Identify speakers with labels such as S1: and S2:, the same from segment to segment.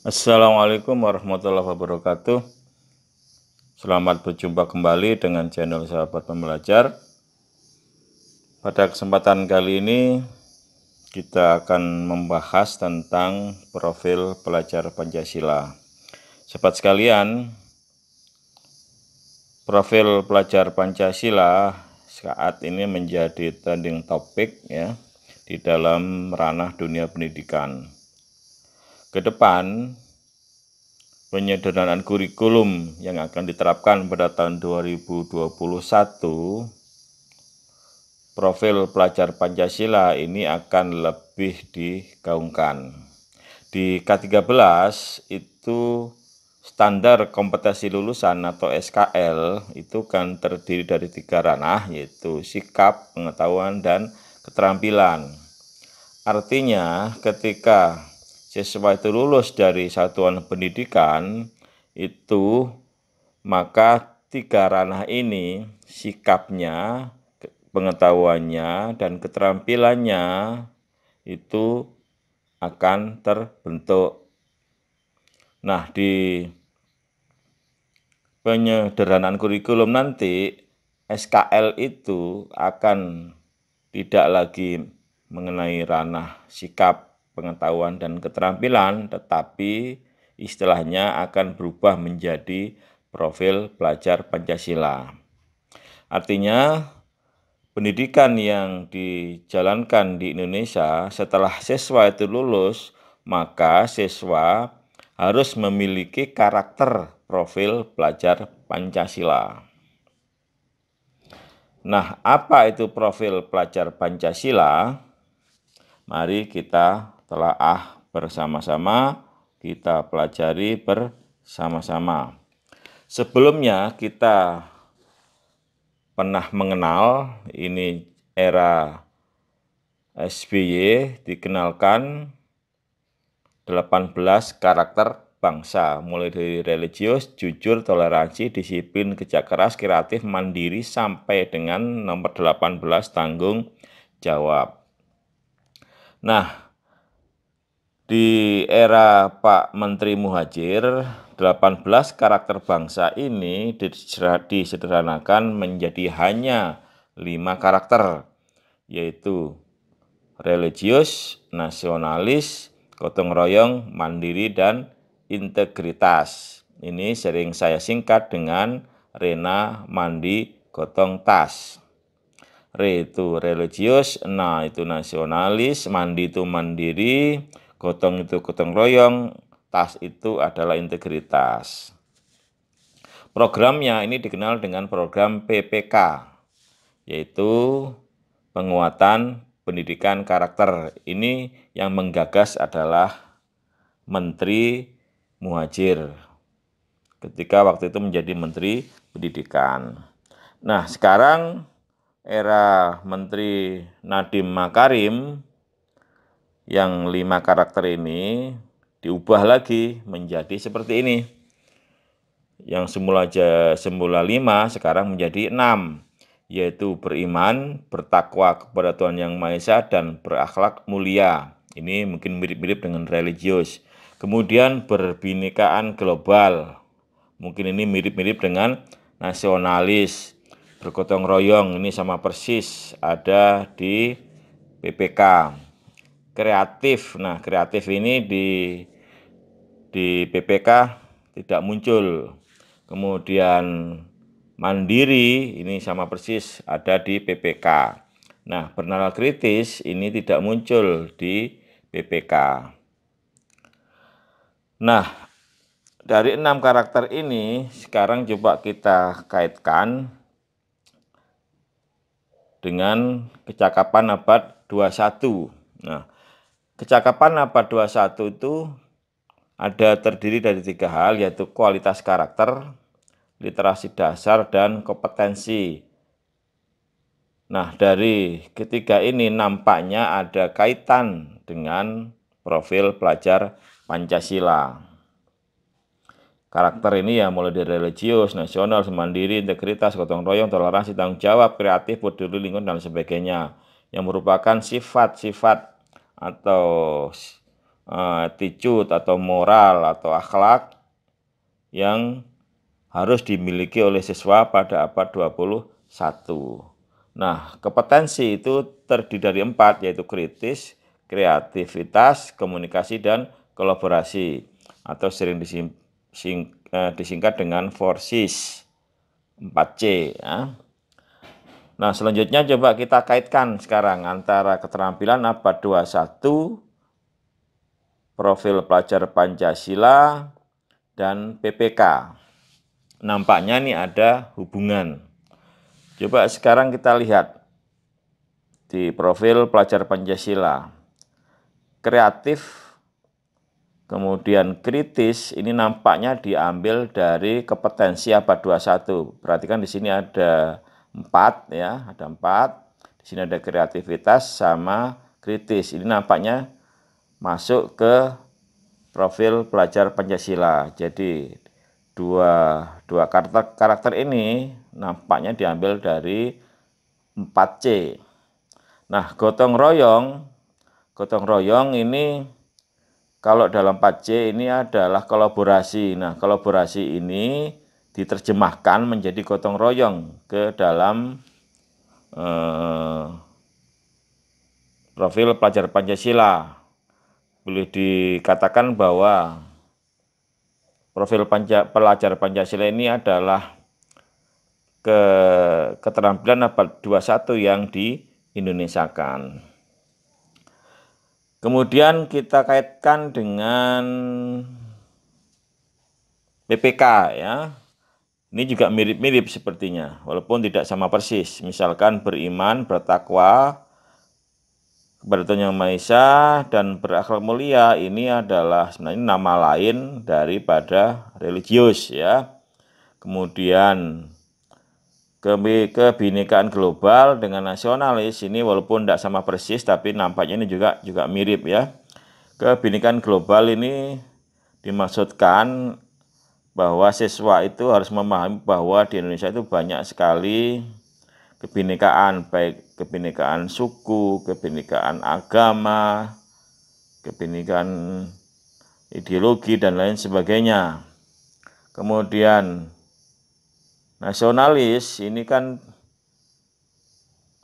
S1: Assalamualaikum warahmatullahi wabarakatuh. Selamat berjumpa kembali dengan channel Sahabat Pembelajar. Pada kesempatan kali ini kita akan membahas tentang profil pelajar Pancasila. Sahabat sekalian, profil pelajar Pancasila saat ini menjadi trending topik ya di dalam ranah dunia pendidikan ke depan penyederhanaan kurikulum yang akan diterapkan pada tahun 2021 profil pelajar Pancasila ini akan lebih digaungkan. Di K13 itu standar kompetensi lulusan atau SKL itu kan terdiri dari tiga ranah yaitu sikap, pengetahuan, dan keterampilan. Artinya ketika siswa itu lulus dari satuan pendidikan itu maka tiga ranah ini sikapnya, pengetahuannya dan keterampilannya itu akan terbentuk. Nah, di penyederhanaan kurikulum nanti SKL itu akan tidak lagi mengenai ranah sikap pengetahuan dan keterampilan, tetapi istilahnya akan berubah menjadi profil pelajar Pancasila. Artinya, pendidikan yang dijalankan di Indonesia setelah siswa itu lulus, maka siswa harus memiliki karakter profil pelajar Pancasila. Nah, apa itu profil pelajar Pancasila? Mari kita telah ah bersama-sama, kita pelajari bersama-sama. Sebelumnya kita pernah mengenal ini era SBY dikenalkan 18 karakter bangsa, mulai dari religius, jujur, toleransi, disiplin, kerja keras, kreatif, mandiri, sampai dengan nomor 18 tanggung jawab. Nah, di era Pak Menteri Muhajir, 18 karakter bangsa ini disederhanakan menjadi hanya lima karakter, yaitu religius, nasionalis, gotong royong, mandiri, dan integritas. Ini sering saya singkat dengan Rena Mandi Gotong Tas. Re itu religius, na itu nasionalis, mandi itu mandiri, gotong itu gotong royong, tas itu adalah integritas. Programnya ini dikenal dengan program PPK, yaitu penguatan pendidikan karakter. Ini yang menggagas adalah Menteri Muhajir ketika waktu itu menjadi Menteri Pendidikan. Nah, sekarang era Menteri Nadiem Makarim yang lima karakter ini diubah lagi menjadi seperti ini. Yang semula aja semula lima sekarang menjadi enam, yaitu beriman, bertakwa kepada Tuhan Yang Maha Esa dan berakhlak mulia. Ini mungkin mirip-mirip dengan religius. Kemudian berbinekaan global. Mungkin ini mirip-mirip dengan nasionalis. Bergotong royong ini sama persis ada di PPK kreatif. Nah, kreatif ini di di PPK tidak muncul. Kemudian mandiri ini sama persis ada di PPK. Nah, bernalar kritis ini tidak muncul di PPK. Nah, dari enam karakter ini sekarang coba kita kaitkan dengan kecakapan abad 21. Nah, Kecakapan abad 21 itu ada terdiri dari tiga hal yaitu kualitas karakter, literasi dasar, dan kompetensi. Nah, dari ketiga ini nampaknya ada kaitan dengan profil pelajar Pancasila. Karakter ini ya mulai dari religius, nasional, semandiri, integritas, gotong royong, toleransi, tanggung jawab, kreatif, peduli lingkungan, dan sebagainya. Yang merupakan sifat-sifat atau eh, attitude atau moral atau akhlak yang harus dimiliki oleh siswa pada abad 21. Nah, kompetensi itu terdiri dari empat, yaitu kritis, kreativitas, komunikasi, dan kolaborasi, atau sering eh, disingkat dengan forces, 4C. Ya. Nah, selanjutnya coba kita kaitkan sekarang antara keterampilan abad 21, profil pelajar Pancasila, dan PPK. Nampaknya ini ada hubungan. Coba sekarang kita lihat di profil pelajar Pancasila. Kreatif, kemudian kritis, ini nampaknya diambil dari kompetensi abad 21. Perhatikan di sini ada empat ya, ada empat Di sini ada kreativitas sama kritis. Ini nampaknya masuk ke profil pelajar Pancasila. Jadi dua dua karakter karakter ini nampaknya diambil dari 4C. Nah, gotong royong gotong royong ini kalau dalam 4C ini adalah kolaborasi. Nah, kolaborasi ini diterjemahkan menjadi gotong royong ke dalam eh, profil pelajar Pancasila. Boleh dikatakan bahwa profil panca, pelajar Pancasila ini adalah ke keterampilan abad 21 yang di Kemudian kita kaitkan dengan PPK ya. Ini juga mirip-mirip sepertinya, walaupun tidak sama persis. Misalkan beriman, bertakwa kepada Yang Maha dan berakhlak mulia ini adalah sebenarnya nama lain daripada religius ya. Kemudian kebinekaan global dengan nasionalis ini walaupun tidak sama persis tapi nampaknya ini juga juga mirip ya. Kebinekaan global ini dimaksudkan bahwa siswa itu harus memahami bahwa di Indonesia itu banyak sekali kebinekaan, baik kebinekaan suku, kebinekaan agama, kebinekaan ideologi, dan lain sebagainya. Kemudian nasionalis ini kan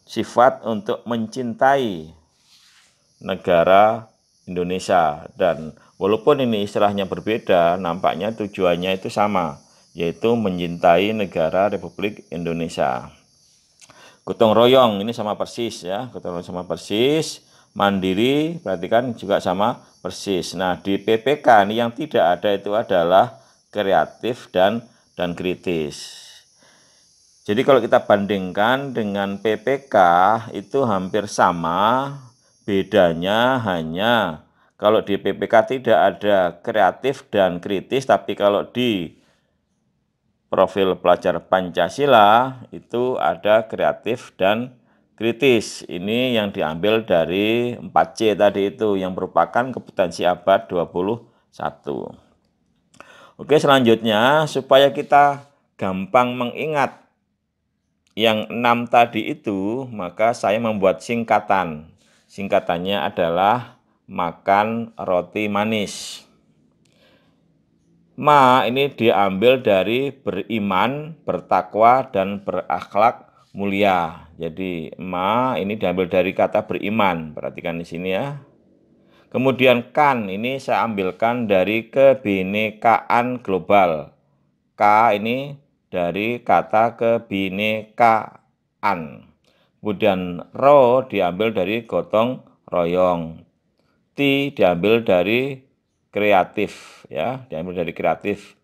S1: sifat untuk mencintai negara Indonesia dan Walaupun ini istilahnya berbeda, nampaknya tujuannya itu sama, yaitu mencintai negara Republik Indonesia. Gotong royong ini sama persis ya, gotong royong sama persis, mandiri perhatikan juga sama persis. Nah, di PPK ini yang tidak ada itu adalah kreatif dan dan kritis. Jadi kalau kita bandingkan dengan PPK itu hampir sama, bedanya hanya kalau di PPK tidak ada kreatif dan kritis, tapi kalau di profil pelajar Pancasila itu ada kreatif dan kritis. Ini yang diambil dari 4C tadi itu yang merupakan kompetensi abad 21. Oke, selanjutnya supaya kita gampang mengingat yang enam tadi itu, maka saya membuat singkatan. Singkatannya adalah makan roti manis. Ma ini diambil dari beriman, bertakwa, dan berakhlak mulia. Jadi ma ini diambil dari kata beriman. Perhatikan di sini ya. Kemudian kan ini saya ambilkan dari kebinekaan global. K ini dari kata kebinekaan. Kemudian ro diambil dari gotong royong. T diambil dari kreatif ya, diambil dari kreatif.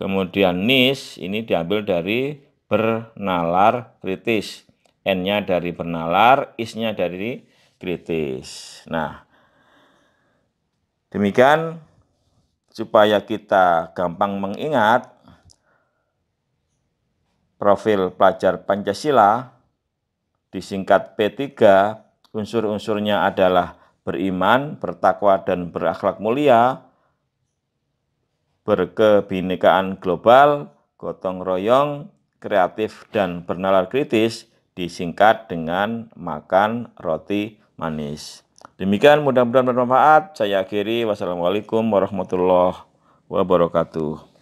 S1: Kemudian nis ini diambil dari bernalar kritis. N-nya dari bernalar, is-nya dari kritis. Nah, demikian supaya kita gampang mengingat profil pelajar Pancasila disingkat P3, unsur-unsurnya adalah beriman, bertakwa, dan berakhlak mulia, berkebinekaan global, gotong royong, kreatif, dan bernalar kritis disingkat dengan makan roti manis. Demikian mudah-mudahan bermanfaat. Saya akhiri. Wassalamualaikum warahmatullahi wabarakatuh.